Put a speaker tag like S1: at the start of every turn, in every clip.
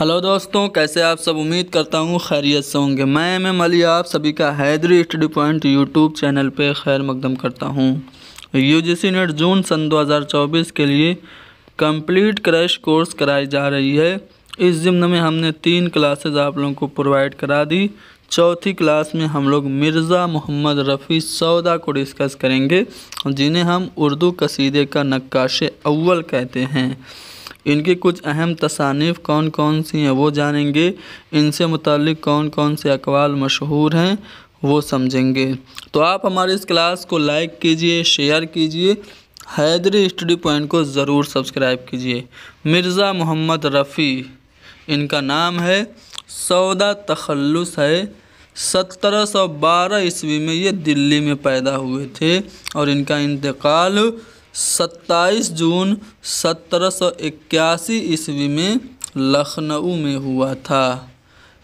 S1: hello दोस्तों कैसे आप सब उम्मीद करता हूँ खैरियत से होंगे मैं एम एम अली आप सभी का Haidari study point YouTube channel पे खैर मकदम करता हूँ यूजीसी नेट जून सन 2024 के लिए कंप्लीट क्रैश कोर्स कराई जा रही है इस जिम्न में हमने तीन क्लासेज आप लोगों को प्रोवाइड करा दी चौथी क्लास में हम लोग मिर्ज़ा मोहम्मद रफ़ी सौदा को डिस्कस करेंगे जिन्हें हम उर्दू कसीदे का नक्काश अव्वल कहते हैं इनकी कुछ अहम तसानीफ़ कौन कौन सी हैं वो जानेंगे इनसे मुतलिक कौन कौन से अकवाल मशहूर हैं वो समझेंगे तो आप हमारे इस क्लास को लाइक कीजिए शेयर कीजिए हैदरी स्टडी पॉइंट को ज़रूर सब्सक्राइब कीजिए मिर्ज़ा मोहम्मद रफ़ी इनका नाम है सौदा तखल्लुस है सत्रह सौ बारह ईस्वी में ये दिल्ली में पैदा हुए थे और इनका इंतकाल 27 जून सत्रह सौ इक्यासी ईस्वी में लखनऊ में हुआ था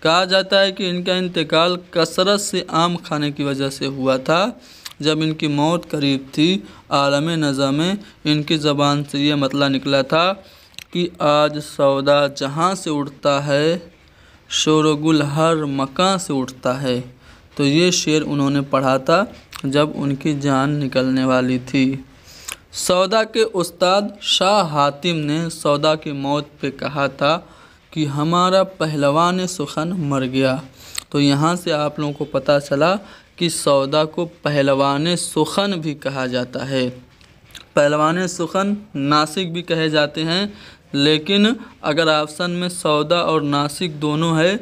S1: कहा जाता है कि इनका इंतकाल कसरत से आम खाने की वजह से हुआ था जब इनकी मौत करीब थी आलम नज़ा में इनकी ज़बान से ये मतला निकला था कि आज सौदा जहाँ से उठता है शोरगुल हर मकान से उठता है तो ये शेर उन्होंने पढ़ा था जब उनकी जान निकलने वाली थी सौदा के उस्ताद शाह हातिम ने सौदा की मौत पे कहा था कि हमारा पहलवान सुखन मर गया तो यहाँ से आप लोगों को पता चला कि सौदा को पहलवान सुखन भी कहा जाता है पहलवान सुखन नासिक भी कहे जाते हैं लेकिन अगर ऑप्शन में सौदा और नासिक दोनों है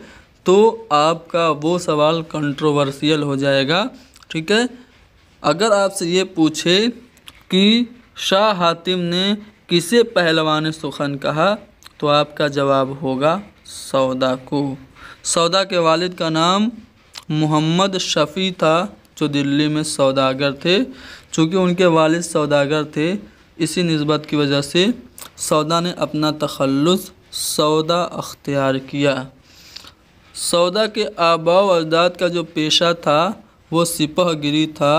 S1: तो आपका वो सवाल कंट्रोवर्शियल हो जाएगा ठीक है अगर आपसे ये पूछे कि शाह हातिम ने किसे पहलवान सुखन कहा तो आपका जवाब होगा सौदा को सौदा के वालिद का नाम मोहम्मद शफ़ी था जो दिल्ली में सौदागर थे चूँकि उनके वालिद सौदागर थे इसी नस्बत की वजह से सौदा ने अपना तखलस सौदा अख्तियार किया सौदा के आबा अजदाद का जो पेशा था वो सिपहगिरी था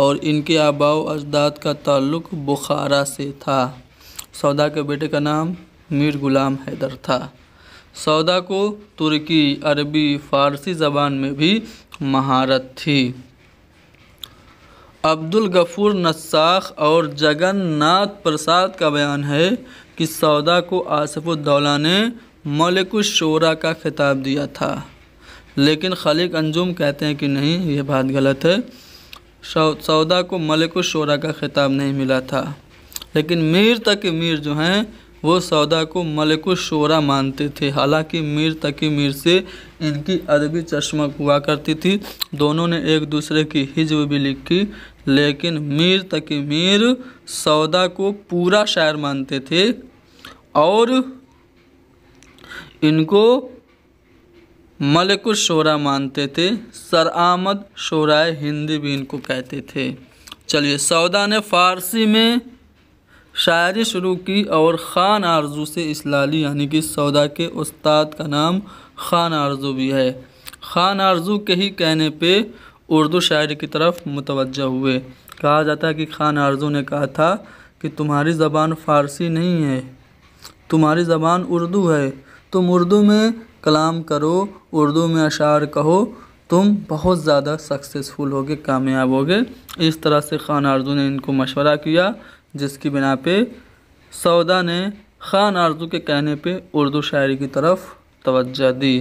S1: और इनके आबाव अजदाद का ताल्लुक़ बुखारा से था सौदा के बेटे का नाम मीर गुलाम हैदर था सौदा को तुर्की अरबी फ़ारसी ज़बान में भी महारत थी अब्दुल गफ़ूर नस्साख और जगन्नाथ प्रसाद का बयान है कि सौदा को आसफ़ुद्दौला ने मलिकुशरा का खिताब दिया था लेकिन खालिक अंजुम कहते हैं कि नहीं ये बात गलत है सौदा को शोरा का ख़िताब नहीं मिला था लेकिन मीर तक मीर जो हैं वो सौदा को शोरा मानते थे हालांकि मीर तकी मीर से इनकी अदबी चश्मक हुआ करती थी दोनों ने एक दूसरे की हिजब भी लिखी लेकिन मीर तकी मीर सौदा को पूरा शायर मानते थे और इनको मलिक शोरा मानते थे सर आमद शोराए हिंदी भी इनको कहते थे चलिए सौदा ने फ़ारसी में शायरी शुरू की और ख़ान आरजू से लाली यानी कि सौदा के उस्ताद का नाम ख़ान आरजू भी है ख़ान आरजू के ही कहने पे उर्दू शायरी की तरफ मुतवजह हुए कहा जाता है कि ख़ान आरजू ने कहा था कि तुम्हारी ज़बान फ़ारसी नहीं है तुम्हारी ज़बान उर्दू है तुम उर्दू में कलाम करो उर्दू में अशार कहो तुम बहुत ज़्यादा सक्सेसफुल होगे कामयाब होगे इस तरह से खान आरजू ने इनको मशवरा किया जिसकी बिना पे सौदा ने खान आरजू के कहने पे उर्दू शायरी की तरफ तवज्जा दी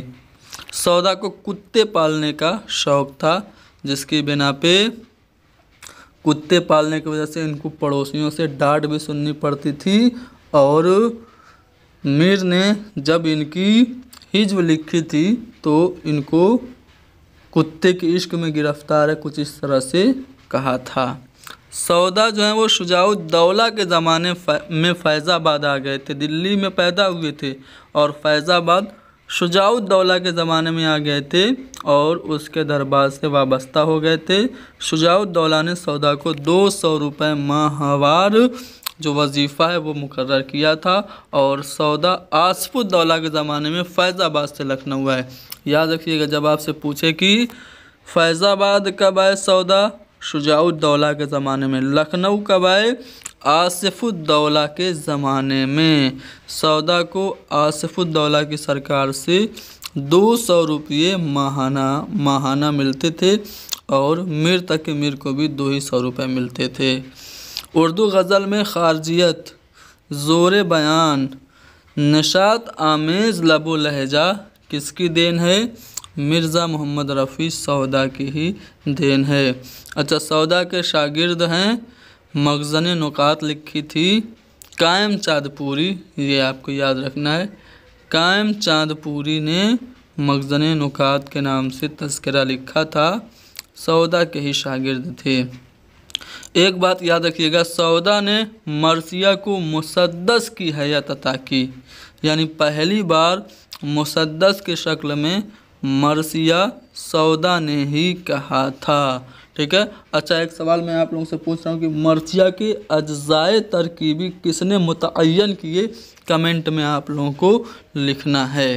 S1: सौदा को कुत्ते पालने का शौक़ था जिसकी बिना पे कुत्ते पालने की वजह से इनको पड़ोसियों से डांट भी सुननी पड़ती थी और मीर ने जब इनकी हिजब लिखी थी तो इनको कुत्ते के इश्क में गिरफ्तार है कुछ इस तरह से कहा था सौदा जो है वो शुजाउद्दौला के ज़माने फै, में फैज़ाबाद आ गए थे दिल्ली में पैदा हुए थे और फैज़ाबाद शुजाउद्दौला के ज़माने में आ गए थे और उसके दरबार से वाबस्ता हो गए थे शुजाउद्दौला ने सौदा को दो सौ रुपये माहवार जो वजीफ़ा है वो मुकर किया था और सौदा आसफुद्दौला के ज़माने में फैज़ाबाद से लखनऊ आए याद रखिएगा जब आपसे पूछे कि फैज़ाबाद कब आए सौदा शुजाउद्दौला के ज़माने में लखनऊ कब आए आसफुद्दौला के ज़माने में सौदा को आसफुद्दौला की सरकार से दो सौ रुपये माहाना माहाना मिलते थे और मीर तक मीर को भी दो ही सौ रुपये मिलते थे उर्दू गज़ल में ख़ारजियत ज़ोर बयान नशात आमेज़ लबो लहजा किसकी देन है मिर्ज़ा मोहम्मद रफ़ी सौदा की ही देन है अच्छा सौदा के शागिर्द हैं मगज़न नुकात लिखी थी कायम चाँदपुरी ये आपको याद रखना है कायम चाँदपुरी ने मगज़न नुकात के नाम से तस्करा लिखा था सौदा के ही शागिर्द थे एक बात याद रखिएगा सौदा ने मरसिया को मुसद्दस की हयात अता की यानी पहली बार मुसद्दस के शक्ल में मरसिया सौदा ने ही कहा था ठीक है अच्छा एक सवाल मैं आप लोगों से पूछ रहा हूँ कि मरसिया के अज्जाए तरकीबी किसने मुतन किए कमेंट में आप लोगों को लिखना है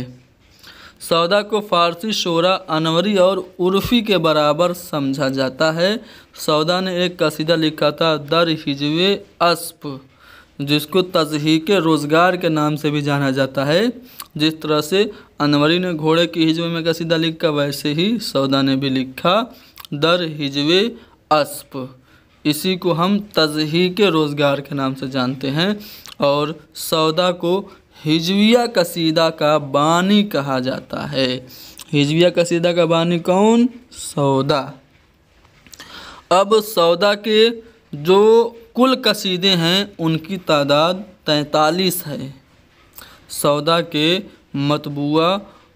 S1: सौदा को फारसी शोरा अनवरी और उर्फ़ी के बराबर समझा जाता है सौदा ने एक कसीदा लिखा था दर हिजवे अस्प जिसको तजहीक रोज़गार के नाम से भी जाना जाता है जिस तरह से अनवरी ने घोड़े की हिजवे में कसीदा लिखा वैसे ही सौदा ने भी लिखा दर हिजवे अस्प इसी को हम तजहीक रोज़गार के नाम से जानते हैं और सौदा को हिजविया कसीदा का बानी कहा जाता है हिजविया कसीदा का बानी कौन सौदा अब सौदा के जो कुल कसीदे हैं उनकी तादाद तैंतालीस है सौदा के मतबूआ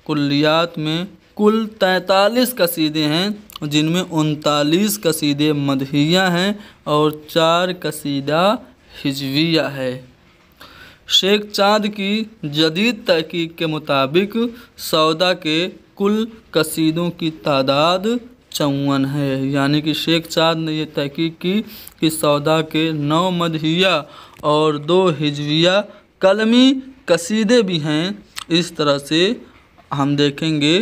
S1: कुल्लियात में कुल तैंतालीस कसीदे हैं जिनमें उनतालीस कसीदे मदहिया हैं और चार कसीदा हिजविया है शेख चाँद की जदीद तहकीक के मुताबिक सौदा के कुल कसीदों की तादाद चौवन है यानी कि शेख चाँद ने यह तहकीक की कि सौदा के नौ मदहिया और दो हिजविया कलमी कसीदे भी हैं इस तरह से हम देखेंगे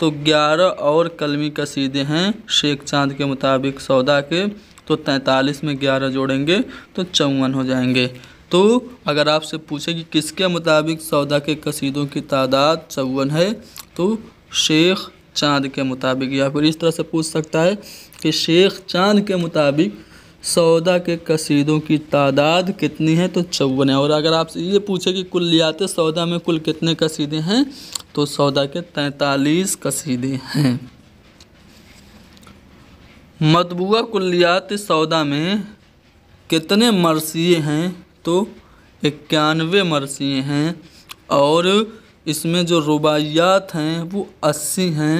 S1: तो ग्यारह और कलमी कसीदे हैं शेख चाँद के मुताबिक सौदा के तो तैंतालीस में ग्यारह जोड़ेंगे तो चौवन हो जाएंगे तो अगर आपसे पूछे कि किसके मुताबिक सौदा के कसीदों की तादाद चौवन है तो शेख चांद के मुताबिक या फिर इस तरह से पूछ सकता है कि शेख चाँद के मुताबिक सौदा के कसीदों की तादाद कितनी है तो चौवन है और अगर आपसे ये पूछे कि लियात सौदा में कुल कितने कसीदे हैं तो सौदा के तैंतालीस कसीदे हैं मतबूा कुल्लियात सौदा में कितने मरसिए हैं तो इक्यानवे मरसिए हैं और इसमें जो रुबायात हैं वो अस्सी हैं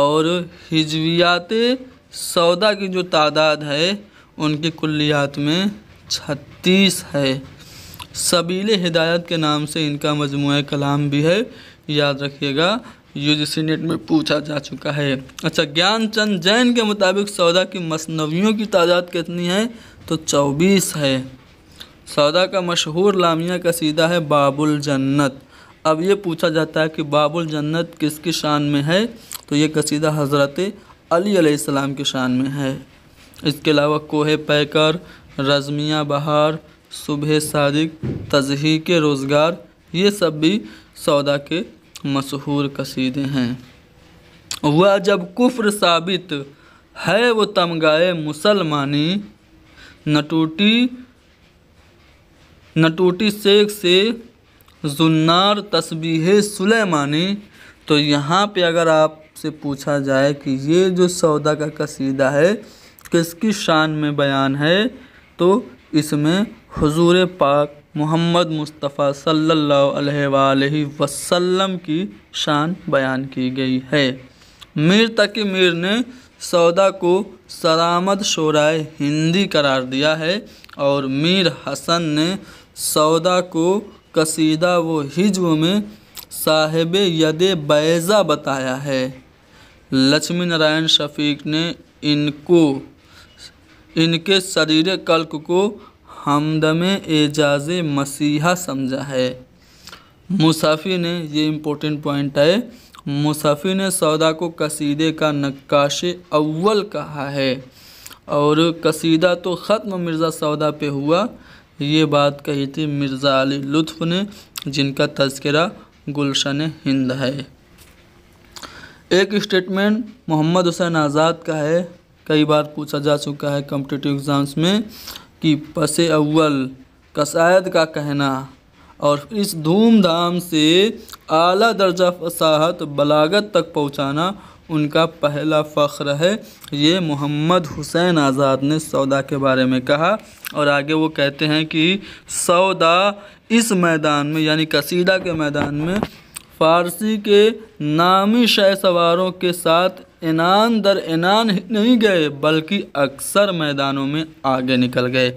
S1: और हिजवियात सौदा की जो तादाद है उनकी कुल्लियात में छत्तीस है सबील हिदायत के नाम से इनका मजमू कलाम भी है याद रखिएगा यूजीसी नेट में पूछा जा चुका है अच्छा ज्ञानचंद जैन के मुताबिक सौदा की मसनवियों की तादाद कितनी है तो चौबीस है सौदा का मशहूर लामिया सीधा है बाबुल जन्नत अब ये पूछा जाता है कि बाबुल जन्नत किसकी शान में है तो ये कसीदा हज़रत अली अलैहिस्सलाम की शान में है इसके अलावा कोह पैकर रजमिया बहार सुबह सादिक तजही के रोज़गार ये सब भी सौदा के मशहूर कसीदे हैं वह जब कुफ्र साबित है वो तमगाए मुसलमानी नटूटी नटूटी शेख से जुन्नार तस्बीह सुलेमानी तो यहाँ पे अगर आपसे पूछा जाए कि ये जो सौदा का कसीदा है किसकी शान में बयान है तो इसमें हजूर पाक मोहम्मद मुस्तफ़ा सल्ला अलैहि वसल्लम की शान बयान की गई है मीर तक मीर ने सौदा को सरामद शोराय हिंदी करार दिया है और मीर हसन ने सौदा को कसीदा व हिज्व में साहेब यद बैज़ा बताया है लक्ष्मी नारायण शफीक ने इनको इनके शरीर कल्क को हमदम एजाज मसीहा समझा है मुसाफी ने ये इम्पोर्टेंट पॉइंट है मुसाफी ने सौदा को कसीदे का नक्काश अव्वल कहा है और कसीदा तो ख़त्म मिर्ज़ा सौदा पे हुआ ये बात कही थी मिर्ज़ा अली लुत्फ़ ने जिनका तस्करा गुलशन हिंद है एक स्टेटमेंट मोहम्मद हुसैन आज़ाद का है कई बार पूछा जा चुका है कम्पिटिटिव एग्ज़ाम्स में कि पस अव्वल कसायद का कहना और इस धूमधाम से आला दर्जा फसाहत बलागत तक पहुंचाना उनका पहला फ़ख्र है ये मोहम्मद हुसैन आज़ाद ने सौदा के बारे में कहा और आगे वो कहते हैं कि सौदा इस मैदान में यानी कसीदा के मैदान में फ़ारसी के नामी शह सवारों के साथ इनान दर इनान नहीं गए बल्कि अक्सर मैदानों में आगे निकल गए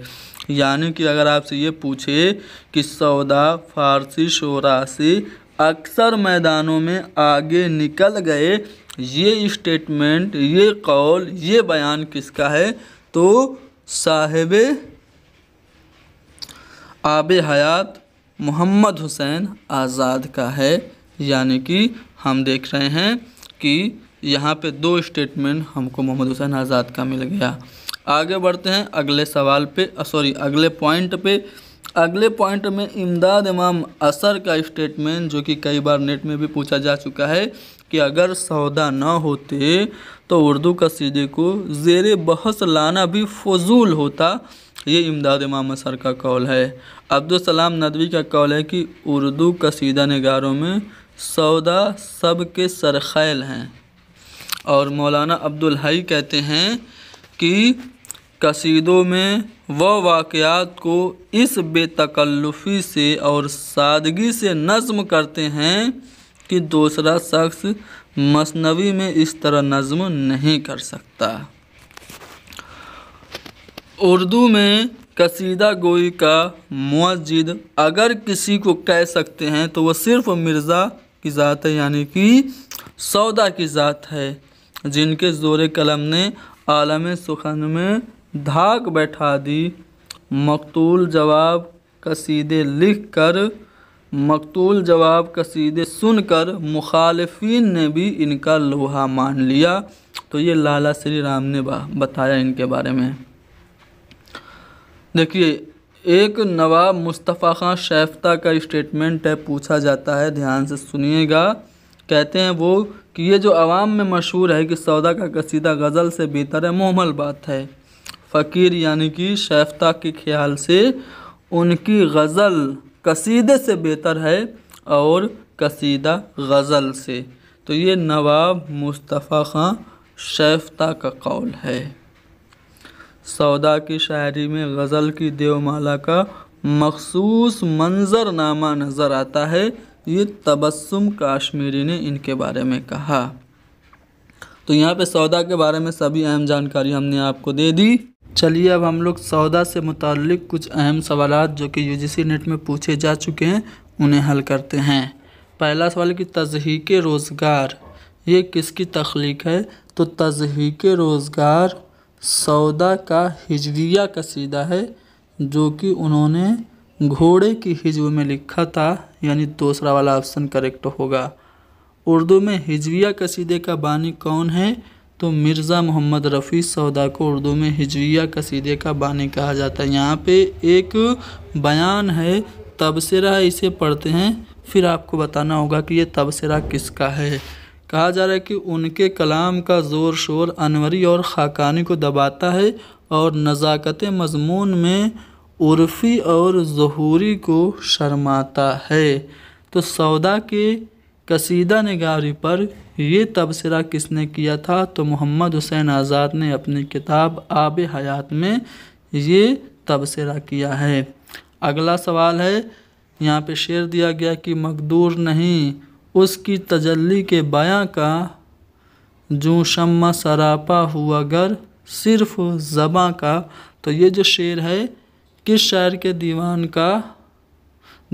S1: यानी कि अगर आपसे ये पूछे कि सौदा फारसी शोरा से अक्सर मैदानों में आगे निकल गए ये स्टेटमेंट ये कौल ये बयान किसका है तो साहिब आब हयात मोहम्मद हुसैन आज़ाद का है यानी कि हम देख रहे हैं कि यहाँ पे दो स्टेटमेंट हमको मोहम्मद हुसैन आज़ाद का मिल गया आगे बढ़ते हैं अगले सवाल पे सॉरी अगले पॉइंट पे अगले पॉइंट में इमदाद इमाम असर का स्टेटमेंट जो कि कई बार नेट में भी पूछा जा चुका है कि अगर सौदा ना होते तो उर्दू कसीदे को जेर बहस लाना भी फजूल होता ये इमदाद इमाम असर का कौल है अब्दुलसलाम नदवी का कौल है कि उर्दू कसीदा नगारों में सौदा सब के सरखैल हैं और मौलाना अब्दुल हई कहते हैं कि कसीदों में वह वाक़ात को इस बेतकल्लुफ़ी से और सादगी से नज़म करते हैं कि दूसरा शख्स मसनवी में इस तरह नज़म नहीं कर सकता उर्दू में कसीदा गोई का मस्जिद अगर किसी को कह सकते हैं तो वह सिर्फ़ मिर्ज़ा की ज़ात है यानी कि सौदा की ज़ात है जिनके ज़ोर कलम ने आलम सुखन में धाक बैठा दी मकतूल जवाब कसीदे लिख कर मकतूल जवाब कसीदे सुनकर मुखालफी ने भी इनका लोहा मान लिया तो ये लाला श्री राम ने बताया इनके बारे में देखिए एक नवाब मुस्तफ़ा ख़ान शैफ्ता का स्टेटमेंट है पूछा जाता है ध्यान से सुनिएगा कहते हैं वो कि ये जो आवाम में मशहूर है कि सौदा का कसीदा गज़ल से बेहतर है मोहमल बात है फ़कीर यानी कि शैफ्ता के ख्याल से उनकी गज़ल कसीदे से बेहतर है और कसीदा गज़ल से तो ये नवाब मुस्तफ़ा ख़ान शैफ्ता का कौल है सौदा की शायरी में गज़ल की देवमाला का मखसूस मंज़रनामा नज़र आता है ये तबस्सुम काश्मीरी ने इनके बारे में कहा तो यहाँ पे सौदा के बारे में सभी अहम जानकारी हमने आपको दे दी चलिए अब हम लोग सौदा से मुतक कुछ अहम सवाल जो कि यू जी सी नेट में पूछे जा चुके हैं उन्हें हल करते हैं पहला सवाल कि तजहीक रोज़गार ये किसकी तख्लीक है तो तजहीक रोज़गार सौदा का हिजविया कसीदा है जो कि उन्होंने घोड़े की हिजव में लिखा था यानी दूसरा वाला ऑप्शन करेक्ट होगा उर्दू में हिजविया कसीदे का बानी कौन है तो मिर्ज़ा मोहम्मद रफ़ी सौदा को उर्दू में हिजरिया कसीदे का बानी कहा जाता है यहाँ पे एक बयान है तबसरा है इसे पढ़ते हैं फिर आपको बताना होगा कि ये तबसरा किसका है कहा जा रहा है कि उनके कलाम का ज़ोर शोर अनवरी और ख़ाकानी को दबाता है और नज़ाकत मजमून में उर्फ़ी और जहूरी को शर्माता है तो सौदा के कसीदा नगारी पर ये तबसरा किसने किया था तो मोहम्मद हुसैन आज़ाद ने अपनी किताब आब हयात में ये तबसरा किया है अगला सवाल है यहाँ पे शेर दिया गया कि मकदूर नहीं उसकी तजल्ली के बयाँ का जो शम्मा सरापा हुआ गर सिर्फ ज़बाँ का तो ये जो शेर है किस शायर के दीवान का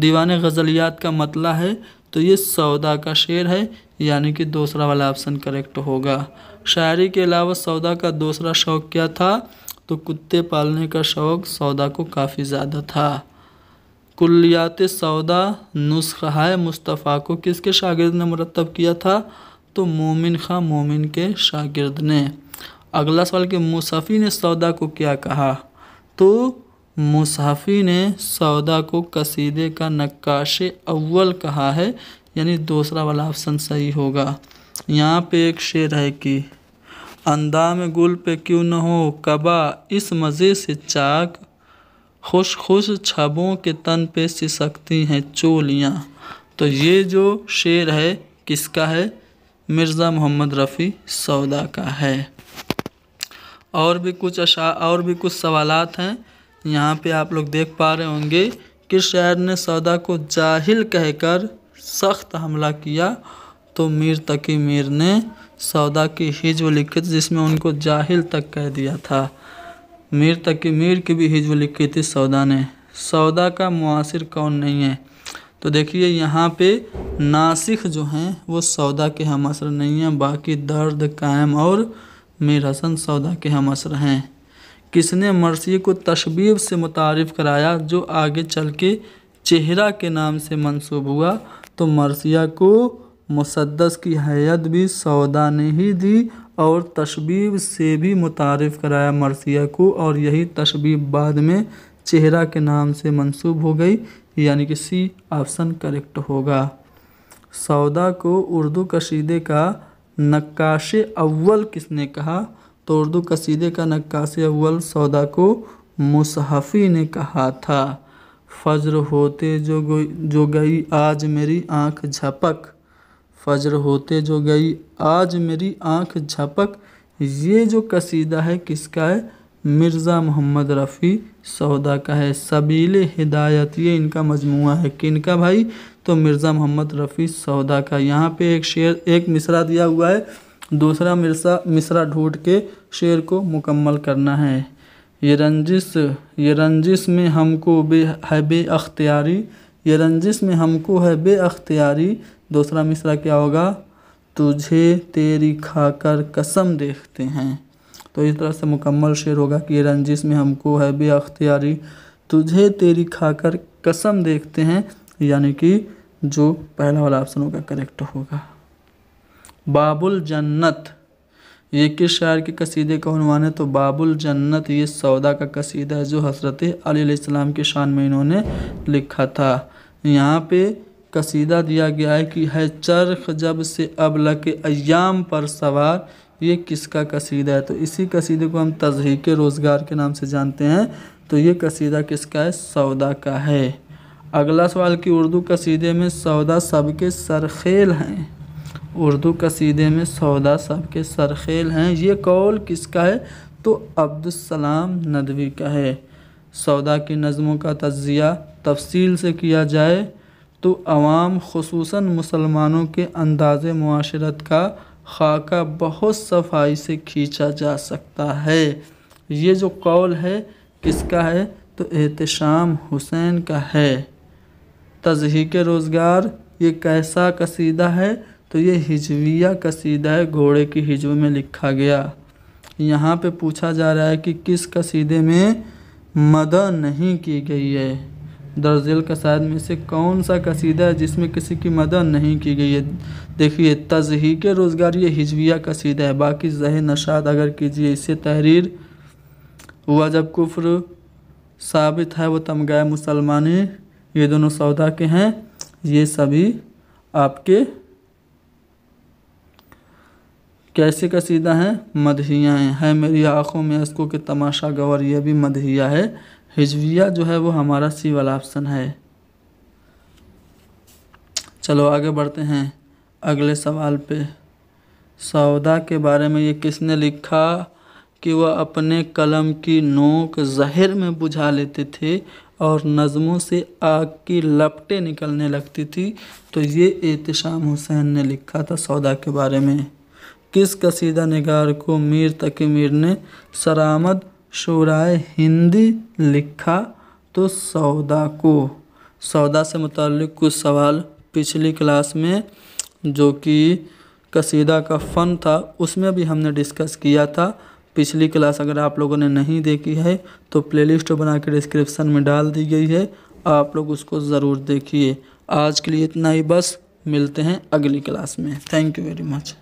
S1: दीवान गज़लियात का मतला है तो ये सौदा का शेर है यानी कि दूसरा वाला ऑप्शन करेक्ट होगा शायरी के अलावा सौदा का दूसरा शौक़ क्या था तो कुत्ते पालने का शौक़ सौदा को काफ़ी ज़्यादा था कुल्लियात सौदा नुस्खाय मुस्तफ़ा को किसके शागिर्द ने मरतब किया था तो मोमिन खां मोमिन के शागिर्द ने अगला सवाल कि मुसाफी ने सौदा को क्या कहा तो मुसाफी ने सौदा को कसीदे का नक्काश अव्वल कहा है यानी दूसरा वाला ऑप्शन सही होगा यहाँ पे एक शेर है कि अंदाम गुल पे क्यों न हो कबा इस मज़े से चाक खुश खुश छबों के तन पे सिसकती हैं चोलियाँ तो ये जो शेर है किसका है मिर्ज़ा मोहम्मद रफ़ी सौदा का है और भी कुछ अशा और भी कुछ सवाल हैं यहाँ पे आप लोग देख पा रहे होंगे कि शायर ने सौदा को जाहिल कहकर सख्त हमला किया तो मीर तकी मीर ने सौदा की हिजव लिखित जिसमें उनको जाहिल तक कह दिया था मीर तकी मीर की भी हिजव लिखी थी सौदा ने सौदा का मुआसर कौन नहीं है तो देखिए यहाँ पे नासिक जो हैं वो सौदा के हम असर नहीं हैं बाकी दर्द कायम और मीर हसन सौदा के हम असर हैं किसने मरसी को तशबीब से मुतारफ़ कराया जो आगे चल के चेहरा के नाम से मंसूब हुआ तो मरसिया को मुसदस की हैत भी सौदा ने ही दी और तशबीब से भी मुतारफ़ कराया मरसिया को और यही तशबीब बाद में चेहरा के नाम से मंसूब हो गई यानी कि सी ऑप्शन करेक्ट होगा सौदा को उर्दू कशीदे का नक्काश अव्वल किसने कहा तो उर्दू कशीदे का नक्काश अव्वल सौदा को मुसहफ़ी ने कहा था फ़ज्र होते जो गई जो गई आज मेरी आँख झपक फ़ज्र होते जो गई आज मेरी आँख झपक ये जो कसीदा है किसका है मिर्ज़ा मोहम्मद रफ़ी सौदा का है सबील हिदायत ये इनका मजमू है किन का भाई तो मिर्ज़ा मोहम्मद रफ़ी सौदा का यहाँ पे एक शेर एक मिसरा दिया हुआ है दूसरा मिर्सा मिसरा ढूंढ के शेर को मुकम्मल करना है ये रंजिश ये रंजिश में हमको बे है बे अख्तियारी ये रंजिश में हमको है बे अख्तियारी दूसरा मिसरा क्या होगा तुझे तेरी खाकर कसम देखते हैं तो इस तरह से मुकम्मल शेर होगा कि ये रंजिश में हमको है बे अख्तियारी तुझे तेरी खाकर कसम देखते हैं यानी कि जो पहला वाला ऑप्शन होगा करेक्ट होगा बाबुल जन्नत ये किस शायर के कसीदे का उनवान है तो बाबुल जन्नत ये सौदा का कसीदा है जो हसरत अलीसम के शान में इन्होंने लिखा था यहाँ पे कसीदा दिया गया है कि है चरख जब से अब लके अयाम पर सवार ये किसका कसीदा है तो इसी कसीदे को हम तजहीक रोज़गार के नाम से जानते हैं तो ये कसीदा किसका है सौदा का है अगला सवाल कि उर्दू कसीदे में सौदा सबके सरखेल हैं उर्दू कसीदे में सौदा साहब के सरखेल हैं ये कौल किसका है तो अब्दुलसलाम नदवी का है सौदा की नज़मों का तजिया तफसील से किया जाए तो आवाम खसूस मुसलमानों के अंदाज़ माशरत का खाका बहुत सफाई से खींचा जा सकता है ये जो कौल है किसका है तो एहतशाम हुसैन का है तजहीक रोज़गार ये कैसा कसीदा है तो ये हिजविया कसीदा घोड़े की हिजव में लिखा गया यहाँ पे पूछा जा रहा है कि किस कसीदे में मदा नहीं की गई है दर्जिल कसाद में से कौन सा कसीदा है जिसमें किसी की मदद नहीं की गई है देखिए के रोज़गार ये हिजविया कसीदा है बाकी जह नशाद अगर कीजिए इससे तहरीर हुआ जब कुफ्र साबित है वो तमगा मुसलमानी ये दोनों सौदा के हैं ये सभी आपके कैसे कसीदा है मदहिया है, है मेरी आँखों में इसको के तमाशा गवर यह भी मदहिया है हिजविया जो है वो हमारा सी वाला ऑप्शन है चलो आगे बढ़ते हैं अगले सवाल पे सौदा के बारे में ये किसने लिखा कि वह अपने कलम की नोक जहर में बुझा लेते थे और नज़मों से आग की लपटें निकलने लगती थी तो ये एहतम हुसैन ने लिखा था सौदा के बारे में किस कसीदा नगार को मीर तकी मीर ने सरामद शराय हिंदी लिखा तो सौदा को सौदा से मुतक़ कुछ सवाल पिछली क्लास में जो कि कसीदा का फ़न था उसमें भी हमने डिस्कस किया था पिछली क्लास अगर आप लोगों ने नहीं देखी है तो प्लेलिस्ट बना के डिस्क्रिप्सन में डाल दी गई है आप लोग उसको ज़रूर देखिए आज के लिए इतना ही बस मिलते हैं अगली क्लास में थैंक यू वेरी मच